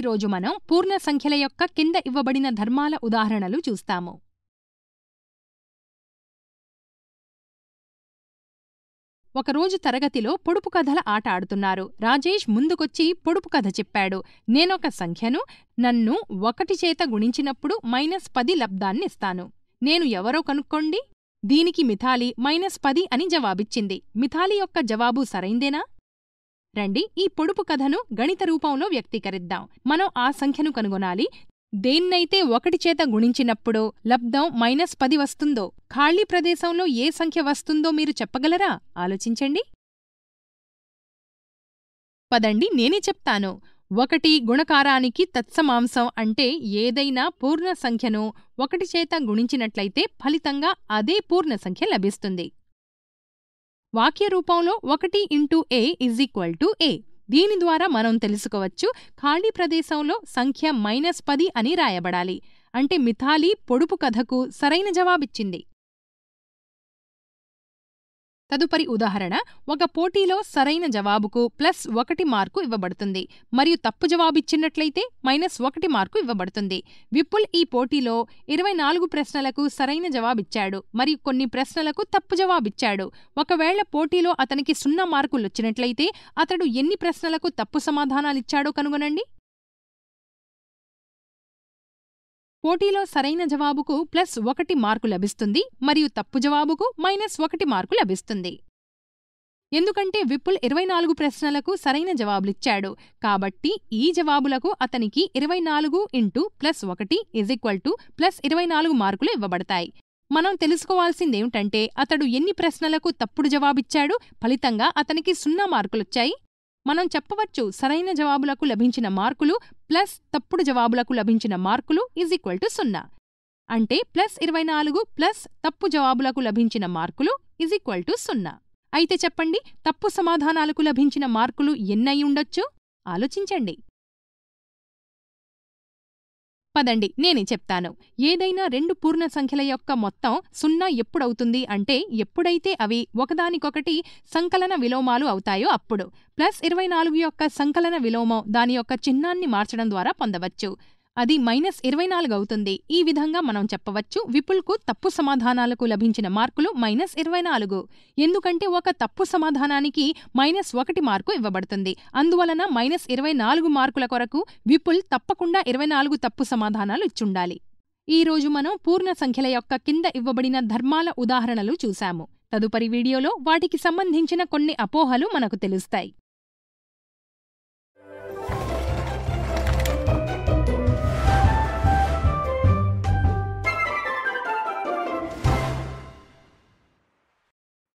ఈరోజు మనం పూర్ణ సంఖ్యల యొక్క కింద ఇవ్వబడిన ధర్మాల ఉదాహరణలు చూస్తాము ఒకరోజు తరగతిలో పొడుపు కథల ఆట ఆడుతున్నారు రాజేష్ ముందుకొచ్చి పొడుపు కథ చెప్పాడు నేనొక సంఖ్యను నన్ను ఒకటి చేత గుణించినప్పుడు మైనస్ పది లబ్ధాన్నిస్తాను నేను ఎవరో కనుక్కోండి దీనికి మిథాలి మైనస్ పది అని జవాబిచ్చింది మిథాలి యొక్క జవాబు సరైందేనా రండి ఈ పొడుపు కథను గణిత రూపంలో వ్యక్తీకరిద్దాం మనం ఆ సంఖ్యను కనుగొనాలి దేన్నైతే ఒకటి చేత గుణించినప్పుడు లబ్ధం మైనస్ పది వస్తుందో ఖాళీ ప్రదేశంలో ఏ సంఖ్య వస్తుందో మీరు చెప్పగలరా ఆలోచించండి పదండి నేనే చెప్తాను ఒకటి గుణకారానికి తత్సమాంసం అంటే ఏదైనా పూర్ణ సంఖ్యను ఒకటి చేత గుణించినట్లయితే ఫలితంగా అదే పూర్ణ సంఖ్య లభిస్తుంది వాక్య రూపంలో ఒకటి into a is equal to a దీని ద్వారా మనం తెలుసుకోవచ్చు ఖాళీ ప్రదేశంలో సంఖ్య మైనస్ పది అని రాయబడాలి అంటే మిథాలి పొడుపు కథకు సరైన జవాబిచ్చింది తదుపరి ఉదాహరణ ఒక పోటీలో సరైన జవాబుకు ప్లస్ ఒకటి మార్కు ఇవ్వబడుతుంది మరియు తప్పు జవాబిచ్చినట్లయితే మైనస్ ఒకటి మార్కు ఇవ్వబడుతుంది విపుల్ ఈ పోటీలో ఇరవై నాలుగు ప్రశ్నలకు సరైన జవాబిచ్చాడు మరియు కొన్ని ప్రశ్నలకు తప్పు జవాబిచ్చాడు ఒకవేళ పోటీలో అతనికి సున్నా మార్కులొచ్చినట్లయితే అతడు ఎన్ని ప్రశ్నలకు తప్పు సమాధానాలిచ్చాడో కనుగొనండి పోటీలో సరైన జవాబుకు ప్లస్ ఒకటి మార్కు లభిస్తుంది మరియు తప్పు జవాబుకు మైనస్ ఒకటి మార్కు లభిస్తుంది ఎందుకంటే విపుల్ ఇరవై నాలుగు ప్రశ్నలకు సరైన జవాబులిచ్చాడు కాబట్టి ఈ జవాబులకు అతనికి ఇరవై నాలుగు ఇంటూ ప్లస్ ఒకటి ఇజ్ ఈక్వల్ టు ప్లస్ ఇరవై నాలుగు మార్కులు ఇవ్వబడతాయి మనం తెలుసుకోవాల్సిందేమిటంటే అతడు ఎన్ని ప్రశ్నలకు తప్పుడు జవాబిచ్చాడు ఫలితంగా అతనికి సున్నా మార్కులొచ్చాయి మనం చెప్పవచ్చు సరైన జవాబులకు లభించిన మార్కులు ప్లస్ తప్పుడు జవాబులకు లభించిన మార్కులు ఈజ్ ఈక్వల్ టు సున్నా అంటే ప్లస్ ఇరవై నాలుగు ప్లస్ తప్పు జవాబులకు లభించిన మార్కులు ఈజ్ ఈక్వల్ టు సున్నా అయితే చెప్పండి తప్పు సమాధానాలకు లభించిన మార్కులు ఎన్నయి ఉండొచ్చు ఆలోచించండి పదండి నేనే చెప్తాను ఏదైనా రెండు పూర్ణ సంఖ్యల యొక్క మొత్తం సున్నా ఎప్పుడవుతుంది అంటే ఎప్పుడైతే అవి ఒకదానికొకటి సంకలన విలోమాలు అవుతాయో అప్పుడు ప్లస్ ఇరవై నాలుగు యొక్క సంకలన విలోమం దాని యొక్క చిహ్నాన్ని మార్చడం ద్వారా పొందవచ్చు అది మైనస్ ఇరవై నాలుగు అవుతుంది ఈ విధంగా మనం చెప్పవచ్చు విపుల్కు తప్పు సమాధానాలకు లభించిన మార్కులు మైనస్ ఇరవై నాలుగు ఎందుకంటే ఒక తప్పు సమాధానానికి మైనస్ ఒకటి మార్కు ఇవ్వబడుతుంది అందువలన మైనస్ ఇరవై నాలుగు మార్కుల కొరకు విపుల్ తప్పకుండా ఇరవై నాలుగు తప్పు సమాధానాలు ఇచ్చుండాలి ఈ రోజు మనం పూర్ణ సంఖ్యల యొక్క కింద ఇవ్వబడిన ధర్మాల ఉదాహరణలు చూశాము తదుపరి వీడియోలో వాటికి సంబంధించిన కొన్ని అపోహలు మనకు తెలుస్తాయి